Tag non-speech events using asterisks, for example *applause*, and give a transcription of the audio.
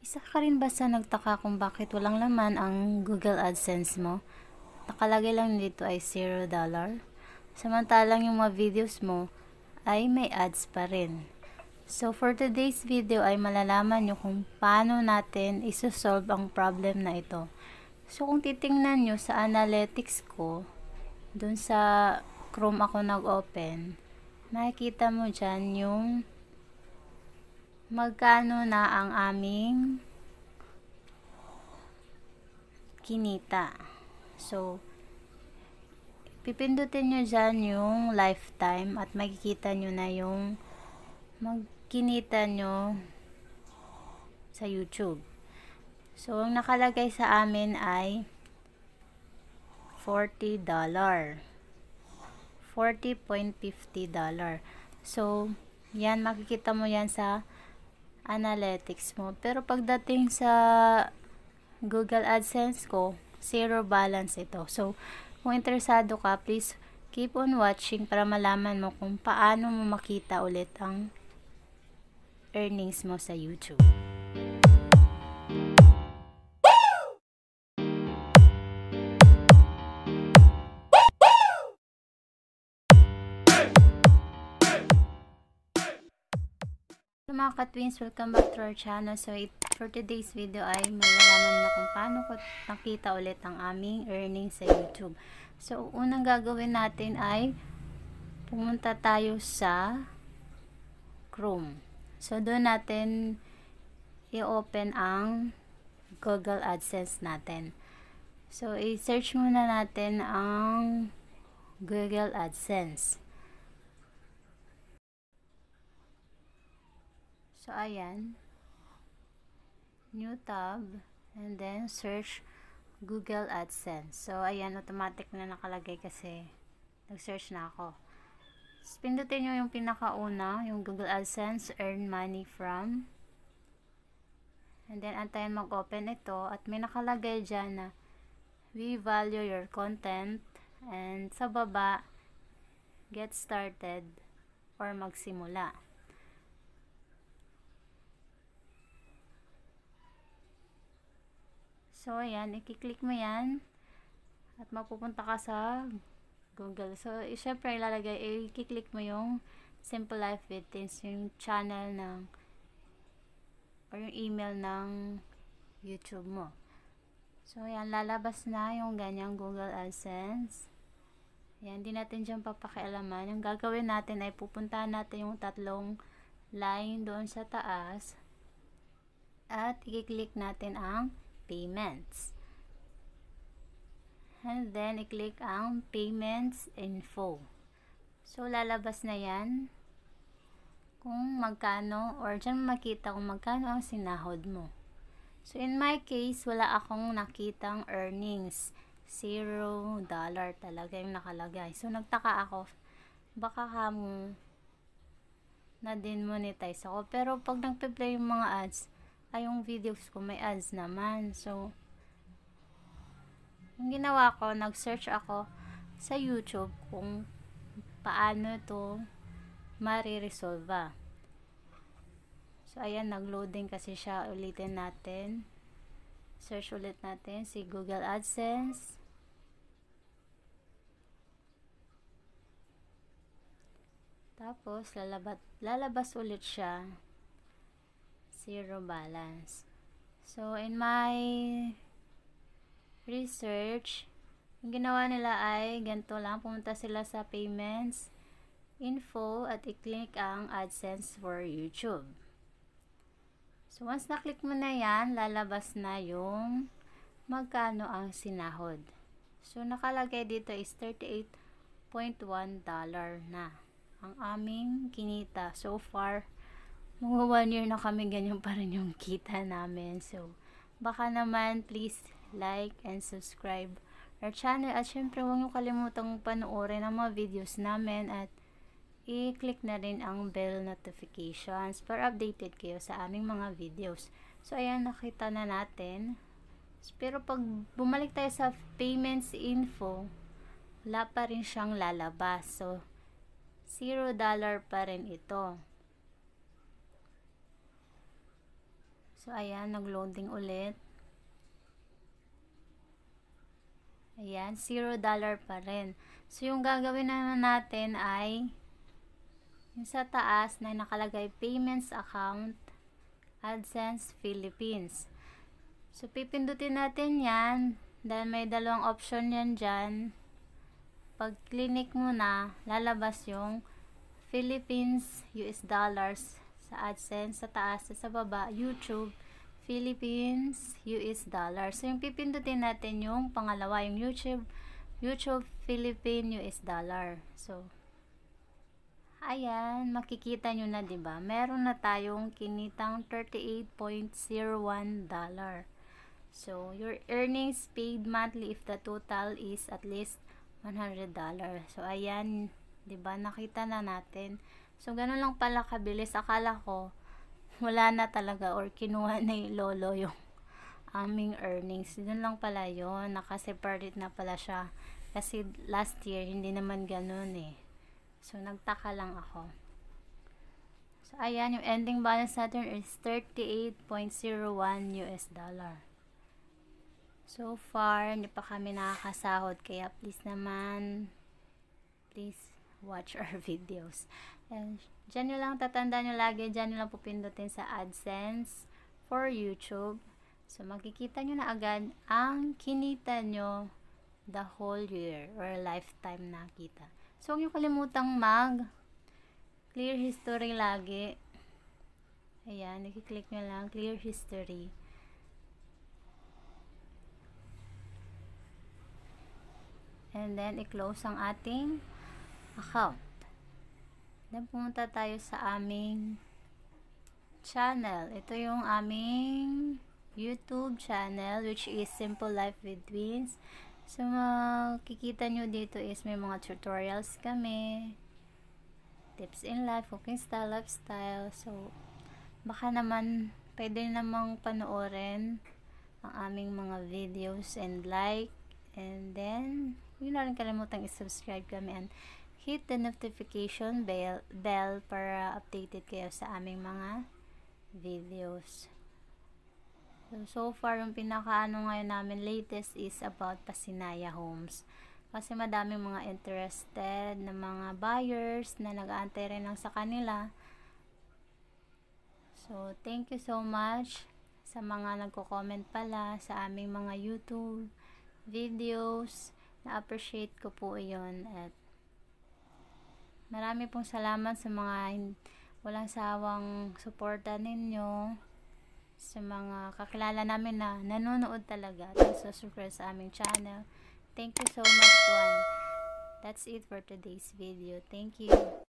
Isa ka rin ba sa nagtaka kung bakit walang laman ang Google AdSense mo? Nakalagay lang dito ay 0 Samantalang yung mga videos mo ay may ads pa rin. So for today's video ay malalaman nyo kung paano natin isosolve ang problem na ito. So kung titingnan nyo sa analytics ko, dun sa Chrome ako nag-open, makikita mo dyan yung magkano na ang aming kinita. So, pipindutin nyo dyan yung lifetime at makikita nyo na yung magkinita nyo sa YouTube. So, ang nakalagay sa amin ay $40. $40.50. So, yan, makikita mo yan sa analytics mo. Pero pagdating sa Google AdSense ko, zero balance ito. So, kung interesado ka, please keep on watching para malaman mo kung paano mo makita ulit ang earnings mo sa YouTube. Hello mga ka-twins, welcome back to our channel. So it, for today's video ay malalaman na kung paano ko nakita ulit ang aming earnings sa YouTube. So unang gagawin natin ay pumunta tayo sa Chrome. So doon natin i-open ang Google AdSense natin. So i-search muna natin ang Google AdSense. So, ayan. New tab. And then, search Google AdSense. So, ayan, automatic na nakalagay kasi nag-search na ako. pindutin nyo yung pinakauna, yung Google AdSense, earn money from. And then, antayin mag-open ito. At may nakalagay dyan na we value your content. And sa baba, get started or magsimula. So, ayan, i-click mo yan at mapupunta ka sa Google. So, syempre, ilalagay, i-click mo yung Simple Life with Teens, yung channel ng or yung email ng YouTube mo. So, ayan, lalabas na yung ganyang Google AdSense. Ayan, di natin dyan papakialaman. Yung gagawin natin ay pupuntahan natin yung tatlong line doon sa taas at i-click natin ang payments and then i-click ang payments info so lalabas na yan kung magkano or dyan makita kung magkano ang sinahod mo so in my case wala akong nakitang earnings zero dollar talaga yung nakalagay so nagtaka ako baka kamo na din monetize ako pero pag nagpe-play yung mga ads ay yung videos ko may ads naman. So, yung ginawa ko, nag-search ako sa YouTube kung paano to mariresolve ah. So, ayan, nag-loading kasi siya. Ulitin natin. Search ulit natin si Google AdSense. Tapos, lalabas, lalabas ulit siya zero balance. So, in my research, ang ginawa nila ay ganito lang. Pumunta sila sa payments, info, at i-click ang AdSense for YouTube. So, once na-click mo na yan, lalabas na yung magkano ang sinahod. So, nakalagay dito is 38.1 dollar na ang aming kinita so far mga one year na kami, ganyan pa rin yung kita namin. So, baka naman, please like and subscribe our channel. At syempre, huwag niyo kalimutang panoorin ang mga videos namin at i-click na rin ang bell notifications para updated kayo sa aming mga videos. So, ayan, nakita na natin. Pero pag bumalik tayo sa payments info, wala pa rin siyang lalabas. So, $0 dollar pa rin ito. So, ayan, nag-loading ulit. Ayan, 0 dollar pa rin. So, yung gagawin naman natin ay yung sa taas na nakalagay payments account AdSense Philippines. So, pipindutin natin yan dahil may dalawang option yan dyan. Pag clinic mo na, lalabas yung Philippines US dollars sa AdSense, sa taas, sa baba, YouTube, Philippines, US dollar. So, yung pipindutin natin yung pangalawa, yung YouTube, YouTube, Philippine, US dollar. So, ayan, makikita nyo na, ba diba? Meron na tayong kinitang 38.01 dollar. So, your earnings paid monthly if the total is at least $100. dollar So, ayan, 'di ba? Nakita na natin. So, ganun lang pala kabilis. Akala ko, wala na talaga or kinuha na yung lolo yung aming earnings. Doon lang pala yun. Nakaseparate na pala siya. Kasi last year, hindi naman ganun eh. So, nagtaka lang ako. So, ayan, yung ending balance natin is 38.01 US dollar. So far, hindi pa kami nakakasahod. Kaya please naman, please watch our *laughs* videos. And, dyan nyo lang, tatanda nyo lagi, dyan nyo lang pupindutin sa AdSense for YouTube. So, makikita nyo na agad ang kinita nyo the whole year or lifetime nakita. So, huwag nyo kalimutang mag clear history lagi. Ayan, nakiklik nyo lang, clear history. And then, i-close ang ating account. Then, tayo sa aming channel. Ito yung aming YouTube channel, which is Simple Life with Twins. So, makikita nyo dito is may mga tutorials kami. Tips in life, cooking style, lifestyle. So, baka naman, pwede namang panoorin ang aming mga videos and like. And then, huwag na rin kalimutang isubscribe kami and hit the notification bell, bell para updated kayo sa aming mga videos. So, so far, yung pinaka-ano ngayon namin latest is about Pasinaya Homes. Kasi madaming mga interested na mga buyers na nag-aantay rin lang sa kanila. So, thank you so much sa mga nagko-comment pala sa aming mga YouTube videos. Na-appreciate ko po iyon at Marami pong salamat sa mga walang sawang suporta ninyo sa mga kakilala namin na nanonood talaga at subscribe sa aming channel. Thank you so much po. That's it for today's video. Thank you.